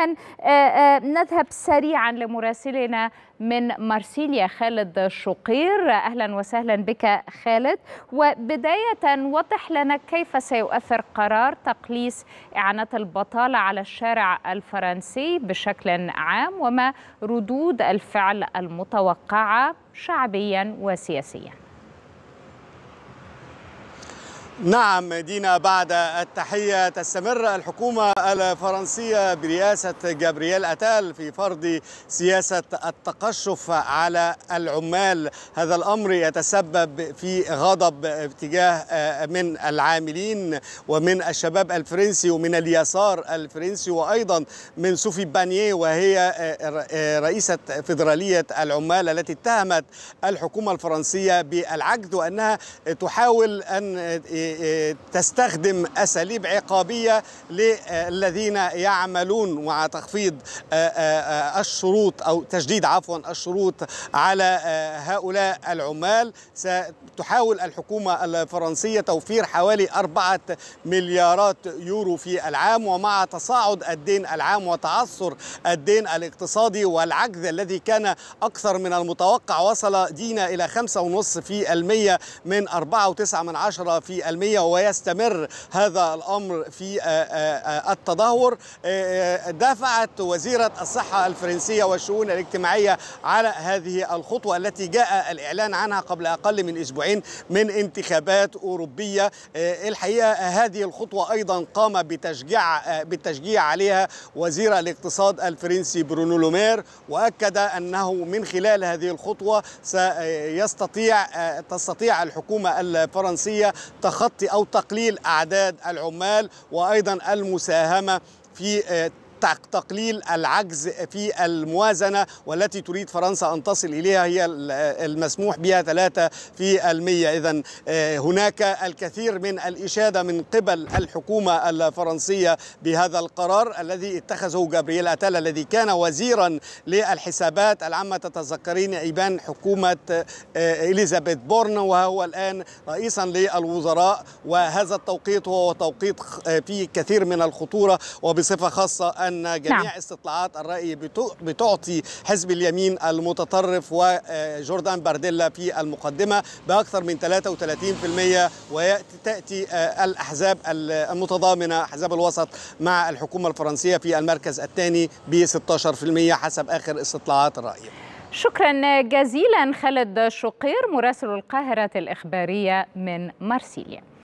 آه، آه، نذهب سريعا لمراسلنا من مارسيليا خالد شقير اهلا وسهلا بك خالد وبدايه وضح لنا كيف سيؤثر قرار تقليص اعانه البطاله على الشارع الفرنسي بشكل عام وما ردود الفعل المتوقعه شعبيا وسياسيا نعم دينا بعد التحية تستمر الحكومة الفرنسية برئاسة جابرييل أتال في فرض سياسة التقشف على العمال هذا الأمر يتسبب في غضب اتجاه آه، من العاملين ومن الشباب الفرنسي ومن اليسار الفرنسي وأيضا من سوفي بانيه وهي آه، آه، رئيسة فيدرالية العمال التي اتهمت الحكومة الفرنسية بالعجز وأنها تحاول أن تستخدم أساليب عقابية للذين يعملون مع تخفيض آه، آه، الشروط أو تجديد عفوا الشروط على آه، هؤلاء العمال ستحاول الحكومة الفرنسية توفير حوالي أربعة مليارات يورو في العام ومع تصاعد الدين العام وتعثر الدين الاقتصادي والعجز الذي كان أكثر من المتوقع وصل دينا إلى 5.5% من 4.9 في المية ويستمر هذا الأمر في آه، آه، آه، التدهور دفعت وزيرة الصحة الفرنسية والشؤون الاجتماعية على هذه الخطوة التي جاء الإعلان عنها قبل أقل من أسبوعين من انتخابات أوروبية الحقيقة هذه الخطوة أيضا قام بتشجيع بالتشجيع عليها وزير الاقتصاد الفرنسي برونو لومير وأكد أنه من خلال هذه الخطوة سيستطيع تستطيع الحكومة الفرنسية تخطي تخطي أو تقليل أعداد العمال وأيضا المساهمة في آه، تقليل العجز في الموازنة والتي تريد فرنسا أن تصل إليها هي المسموح بها 3 في المية إذا آه، هناك الكثير من الإشادة من قبل الحكومة الفرنسية بهذا القرار الذي اتخذه جابرييل أتال الذي كان وزيرا للحسابات العامة تتذكرين إبان حكومة آه، إليزابيث بورن وهو الآن رئيسا للوزراء وهذا التوقيت هو توقيت آه، فيه كثير من الخطورة وبصفة خاصة أن جميع نعم. استطلاعات الرأي بتعطي حزب اليمين المتطرف وجوردان بارديلا في المقدمة بأكثر من 33% وتأتي آه، الأحزاب المتضامنة أحزاب الوسط مع الحكومة الفرنسية في المركز الثاني ب 16% حسب آخر استطلاعات الرأي شكرا جزيلا خالد شقير مراسل القاهرة الإخبارية من مارسيليا